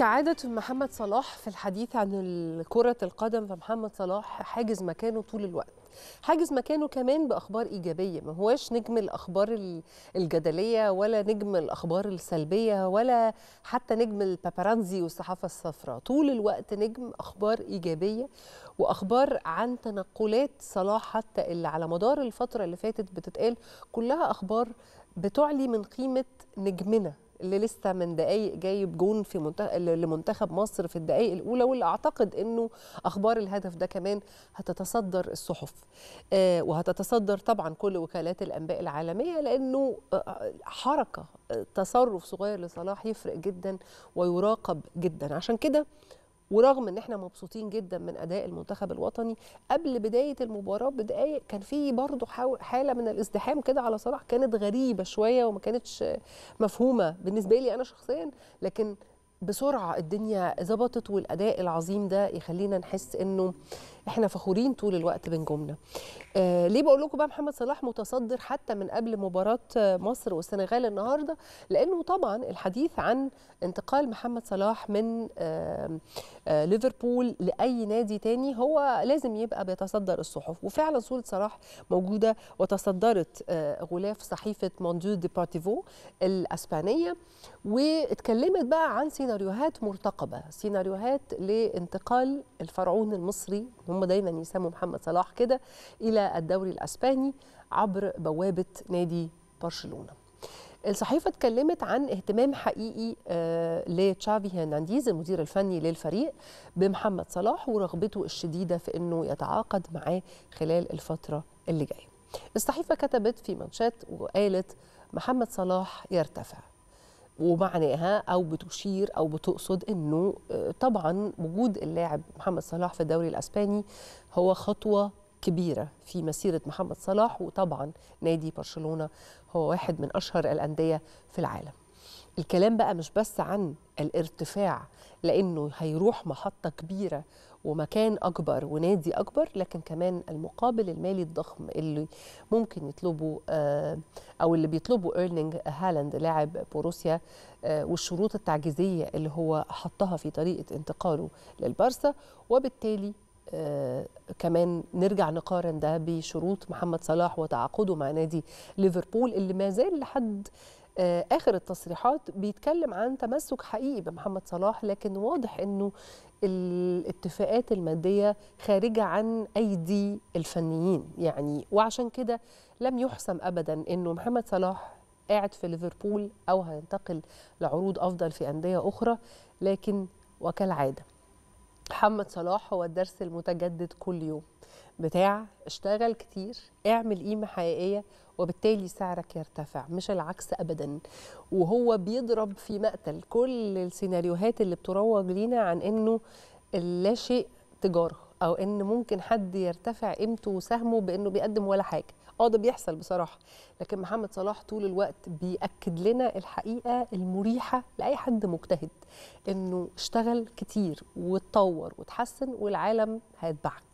كعادة محمد صلاح في الحديث عن كرة القدم فمحمد صلاح حاجز مكانه طول الوقت حاجز مكانه كمان بأخبار إيجابية ما هواش نجم الأخبار الجدلية ولا نجم الأخبار السلبية ولا حتى نجم البابارانزي والصحافة الصفراء طول الوقت نجم أخبار إيجابية وأخبار عن تنقلات صلاح حتى اللي على مدار الفترة اللي فاتت بتتقال كلها أخبار بتعلي من قيمة نجمنا اللي لسه من دقايق جايب جون في منتخ... لمنتخب مصر في الدقايق الاولى واللي اعتقد انه اخبار الهدف ده كمان هتتصدر الصحف آه وهتتصدر طبعا كل وكالات الانباء العالميه لانه آه، آه، حركه آه، تصرف صغير لصلاح يفرق جدا ويراقب جدا عشان كده ورغم ان احنا مبسوطين جدا من اداء المنتخب الوطني قبل بدايه المباراه بدقائق كان في برضه حاله من الازدحام كده على صلاح كانت غريبه شويه وما كانتش مفهومه بالنسبه لي انا شخصيا لكن بسرعه الدنيا ظبطت والاداء العظيم ده يخلينا نحس انه احنا فخورين طول الوقت بنجومنا. آه ليه بقول لكم بقى محمد صلاح متصدر حتى من قبل مباراه مصر والسنغال النهارده لانه طبعا الحديث عن انتقال محمد صلاح من آه آه ليفربول لاي نادي تاني هو لازم يبقى بيتصدر الصحف وفعلا صوره صلاح موجوده وتصدرت آه غلاف صحيفه موندو بارتيفو الاسبانيه واتكلمت بقى عن سيناريو سيناريوهات مرتقبه سيناريوهات لانتقال الفرعون المصري هم دايما يسموا محمد صلاح كده الى الدوري الاسباني عبر بوابه نادي برشلونه الصحيفة اتكلمت عن اهتمام حقيقي آه، لتشافي هيرنانديز المدير الفني للفريق بمحمد صلاح ورغبته الشديدة في أنه يتعاقد معاه خلال الفترة اللي جاية الصحيفة كتبت في منشات وقالت محمد صلاح يرتفع ومعناها او بتشير او بتقصد انه آه، طبعا وجود اللاعب محمد صلاح في الدوري الاسباني هو خطوه كبيره في مسيره محمد صلاح وطبعا نادي برشلونه هو واحد من اشهر الانديه في العالم الكلام بقى مش بس عن الارتفاع لانه هيروح محطه كبيره ومكان اكبر ونادي اكبر لكن كمان المقابل المالي الضخم اللي ممكن يطلبه آه، او اللي بيطلبه ايرلينج هالاند لاعب بوروسيا آه، والشروط التعجيزيه اللي هو حطها في طريقه انتقاله للبارسا وبالتالي آه كمان نرجع نقارن ده بشروط محمد صلاح وتعاقده مع نادي ليفربول اللي ما زال لحد آه، اخر التصريحات بيتكلم عن تمسك حقيقي بمحمد صلاح لكن واضح انه الاتفاقات الماديه خارجه عن ايدي الفنيين يعني وعشان كده لم يحسم ابدا انه محمد صلاح قاعد في ليفربول او هينتقل لعروض افضل في انديه اخرى لكن وكالعاده محمد صلاح هو الدرس المتجدد كل يوم بتاع اشتغل كتير اعمل قيمه حقيقيه وبالتالي سعرك يرتفع مش العكس ابدا وهو بيضرب في مقتل كل السيناريوهات اللي بتروج لينا عن انه لا شيء تجاره او ان ممكن حد يرتفع قيمته وسهمه بانه بيقدم ولا حاجه اه ده بيحصل بصراحه لكن محمد صلاح طول الوقت بياكد لنا الحقيقه المريحه لاي حد مجتهد انه اشتغل كتير وتطور وتحسن والعالم هيتبعك